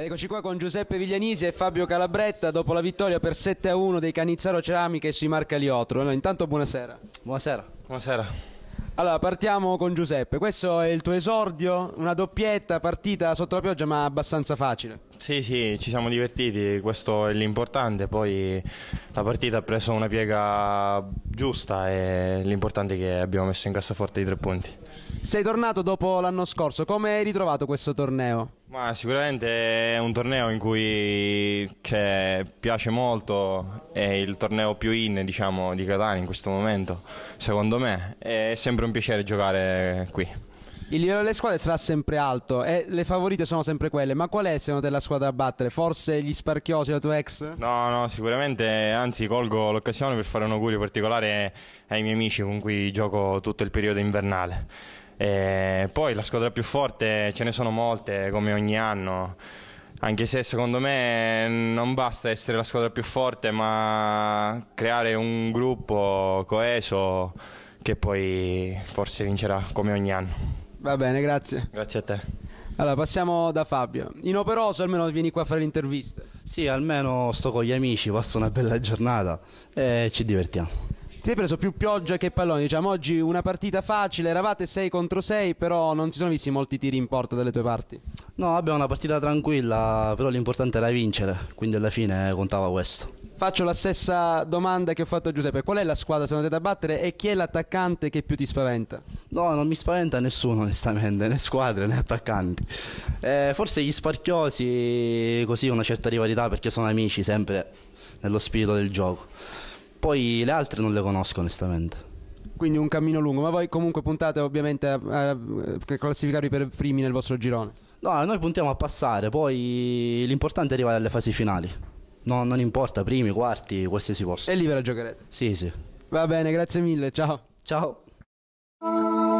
Ed eccoci qua con Giuseppe Viglianisi e Fabio Calabretta dopo la vittoria per 7-1 dei Canizzaro Ceramiche sui Marca Liotro. Allora, intanto buonasera. Buonasera. Buonasera. Allora, partiamo con Giuseppe. Questo è il tuo esordio, una doppietta partita sotto la pioggia ma abbastanza facile. Sì, sì, ci siamo divertiti, questo è l'importante. Poi la partita ha preso una piega giusta e l'importante è che abbiamo messo in cassaforte i tre punti. Sei tornato dopo l'anno scorso, come hai ritrovato questo torneo? Ma sicuramente è un torneo in cui cioè, piace molto, è il torneo più in diciamo, di Catania in questo momento, secondo me. È sempre un piacere giocare qui. Il livello delle squadre sarà sempre alto e le favorite sono sempre quelle, ma qual è secondo te la squadra da battere? Forse gli Sparchiosi, la tua ex? No, no, sicuramente, anzi colgo l'occasione per fare un augurio particolare ai miei amici con cui gioco tutto il periodo invernale. E eh, poi la squadra più forte ce ne sono molte come ogni anno, anche se secondo me non basta essere la squadra più forte, ma creare un gruppo coeso che poi forse vincerà come ogni anno. Va bene, grazie. Grazie a te. Allora, passiamo da Fabio. Inoperoso, almeno vieni qua a fare l'intervista. Sì, almeno sto con gli amici, passo una bella giornata e ci divertiamo si è preso più pioggia che palloni. Diciamo oggi una partita facile, eravate 6 contro 6, però non si sono visti molti tiri in porta dalle tue parti. No, abbiamo una partita tranquilla, però l'importante era vincere, quindi alla fine contava questo. Faccio la stessa domanda che ho fatto a Giuseppe, qual è la squadra se non andate a battere e chi è l'attaccante che più ti spaventa? No, non mi spaventa nessuno onestamente, né squadre né attaccanti. Eh, forse gli sparchiosi, così una certa rivalità perché sono amici sempre nello spirito del gioco poi le altre non le conosco onestamente. Quindi un cammino lungo, ma voi comunque puntate ovviamente a, a classificarvi per primi nel vostro girone. No, noi puntiamo a passare, poi l'importante è arrivare alle fasi finali. No, non importa, primi, quarti, qualsiasi posto. E lì ve la giocherete? Sì, sì. Va bene, grazie mille, ciao. Ciao.